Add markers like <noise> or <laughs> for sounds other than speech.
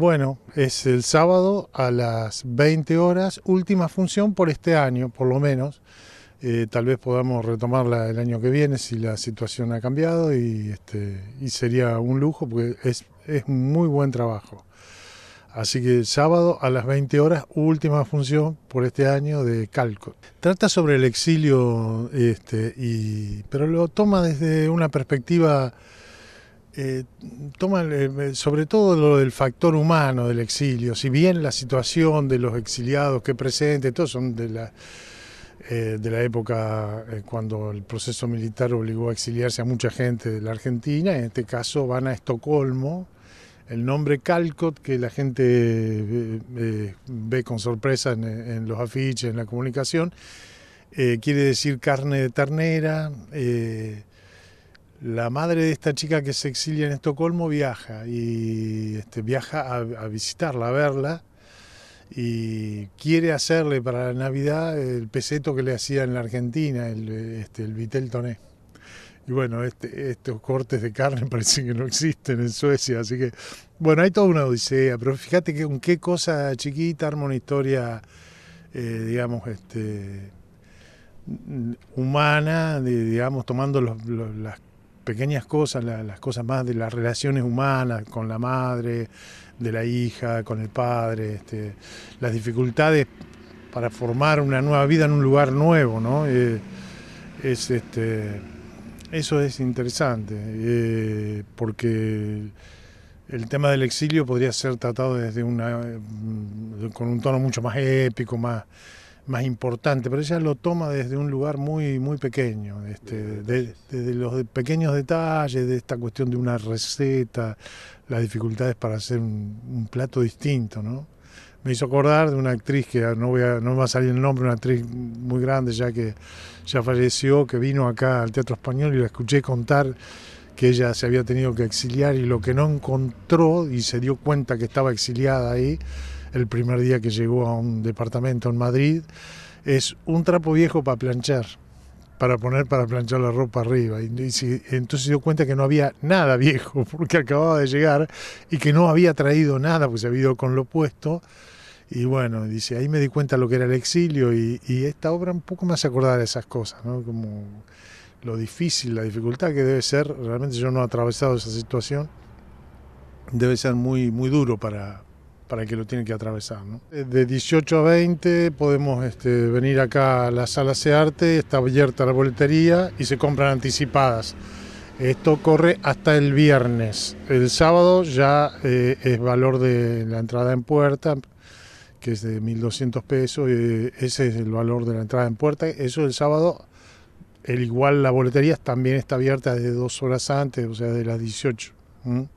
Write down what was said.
Bueno, es el sábado a las 20 horas, última función por este año, por lo menos. Eh, tal vez podamos retomarla el año que viene si la situación ha cambiado y, este, sería un lujo porque es, muy buen trabajo. Así que sábado a las 20 horas, última función por este año de Calco. Trata sobre el exilio, este, y, pero lo toma desde una perspectiva eh, eh sobre todo lo del factor humano del exilio, si bien la situación de los exiliados que presente, todos son de la, eh, de la época eh, cuando el proceso militar obligó a exiliarse a mucha gente de la Argentina, en este caso van a Estocolmo, el nombre Calcot que la gente ve con sorpresa en, los afiches, en la comunicación, quiere decir carne de ternera la madre de esta chica que se exilia en Estocolmo viaja y este, viaja a, visitarla, a verla y quiere hacerle para la Navidad el peseto que le hacía en la Argentina, el, este, vitel toné. Y bueno, este, estos cortes de carne <laughs> parece que no existen en Suecia, así que bueno, hay toda una odisea, pero fíjate que con qué cosa chiquita arma una historia, eh, digamos, este humana, digamos, tomando los, las pequeñas cosas, las cosas más de las relaciones humanas con la madre, de la hija, con el padre, este, las dificultades para formar una nueva vida en un lugar nuevo, ¿no? Eh, es este, eso es interesante, eh, porque el tema del exilio podría ser tratado desde una, eh, con un tono mucho más épico, más más importante, pero ella lo toma desde un lugar muy, muy pequeño, este, desde los pequeños detalles, de esta cuestión de una receta, las dificultades para hacer un, plato distinto, ¿no? me hizo acordar de una actriz que ah, no, voy a, no me va a salir el nombre, una actriz muy grande ya que ya falleció, que vino acá al Teatro Español y la escuché contar que ella se había tenido que exiliar y lo que no encontró y se dio cuenta que estaba exiliada ahí el primer día que llegó a un departamento en Madrid, es un trapo viejo para planchar, para poner para planchar la ropa arriba. Y, entonces se dio cuenta que no había nada viejo, <laughs> porque acababa de llegar y que no había traído nada, pues se había ido con lo puesto. Y bueno, dice, ahí me di cuenta lo que era el exilio y, esta obra un poco me hace acordar de esas cosas, ¿no? Como lo difícil, la dificultad que debe ser, realmente yo no he atravesado esa situación, debe ser muy, muy duro para, para que lo tiene que atravesar. De 18 a 20 podemos este, venir acá a la sala de arte, está abierta la boletería y se compran anticipadas. Esto corre hasta el viernes. El sábado ya eh, es valor de la entrada en puerta, que es de 1.200 pesos. Eh, ese es el valor de la entrada en puerta. Eso el sábado, el igual la boletería también está abierta desde dos horas antes, o sea, de las 18.